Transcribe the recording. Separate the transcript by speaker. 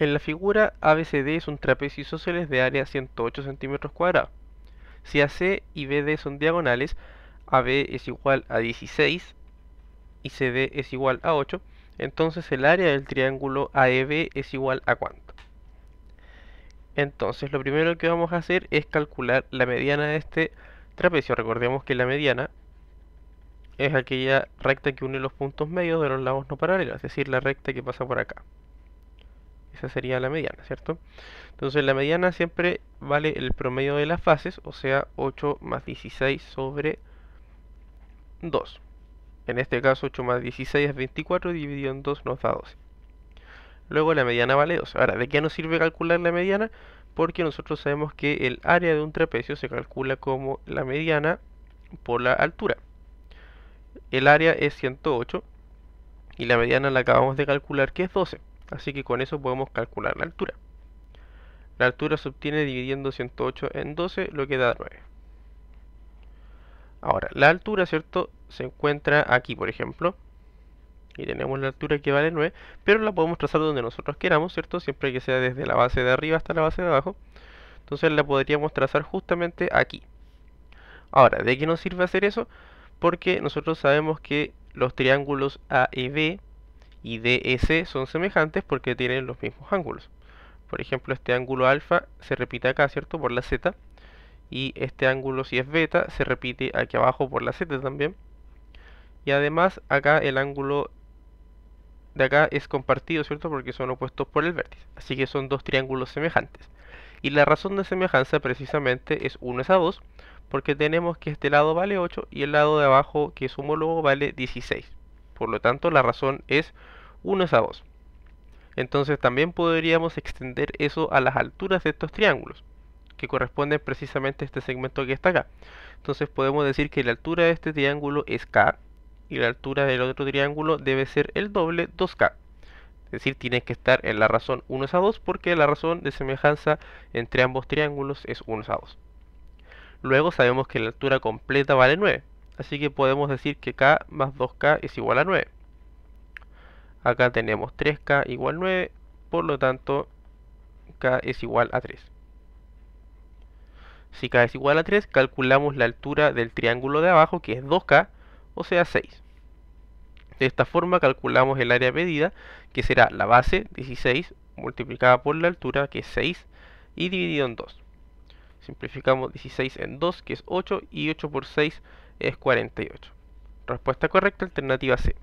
Speaker 1: En la figura ABCD es un trapecio isósceles de área 108 centímetros cuadrados. Si AC y BD son diagonales, AB es igual a 16 y CD es igual a 8, entonces el área del triángulo AEB es igual a cuánto. Entonces lo primero que vamos a hacer es calcular la mediana de este trapecio. Recordemos que la mediana es aquella recta que une los puntos medios de los lados no paralelos, es decir, la recta que pasa por acá. Esa sería la mediana, ¿cierto? Entonces la mediana siempre vale el promedio de las fases, o sea, 8 más 16 sobre 2. En este caso 8 más 16 es 24, dividido en 2 nos da 12. Luego la mediana vale 2. Ahora, ¿de qué nos sirve calcular la mediana? Porque nosotros sabemos que el área de un trapecio se calcula como la mediana por la altura. El área es 108 y la mediana la acabamos de calcular que es 12 así que con eso podemos calcular la altura. La altura se obtiene dividiendo 108 en 12, lo que da 9. Ahora, la altura, ¿cierto? Se encuentra aquí, por ejemplo. Y tenemos la altura que vale 9, pero la podemos trazar donde nosotros queramos, ¿cierto? Siempre que sea desde la base de arriba hasta la base de abajo. Entonces la podríamos trazar justamente aquí. Ahora, ¿de qué nos sirve hacer eso? Porque nosotros sabemos que los triángulos A y B y DS son semejantes porque tienen los mismos ángulos. Por ejemplo, este ángulo alfa se repite acá, ¿cierto? Por la Z. Y este ángulo, si es beta, se repite aquí abajo por la Z también. Y además, acá el ángulo de acá es compartido, ¿cierto? Porque son opuestos por el vértice. Así que son dos triángulos semejantes. Y la razón de semejanza precisamente es 1 a 2, porque tenemos que este lado vale 8 y el lado de abajo que es homólogo vale 16. Por lo tanto, la razón es 1 a 2. Entonces también podríamos extender eso a las alturas de estos triángulos, que corresponden precisamente a este segmento que está acá. Entonces podemos decir que la altura de este triángulo es K, y la altura del otro triángulo debe ser el doble 2K. Es decir, tiene que estar en la razón 1 a 2 porque la razón de semejanza entre ambos triángulos es 1 a 2. Luego sabemos que la altura completa vale 9. Así que podemos decir que k más 2k es igual a 9. Acá tenemos 3k igual 9, por lo tanto k es igual a 3. Si k es igual a 3, calculamos la altura del triángulo de abajo, que es 2k, o sea 6. De esta forma calculamos el área medida, que será la base, 16, multiplicada por la altura, que es 6, y dividido en 2. Simplificamos 16 en 2, que es 8, y 8 por 6 es 48. Respuesta correcta, alternativa C.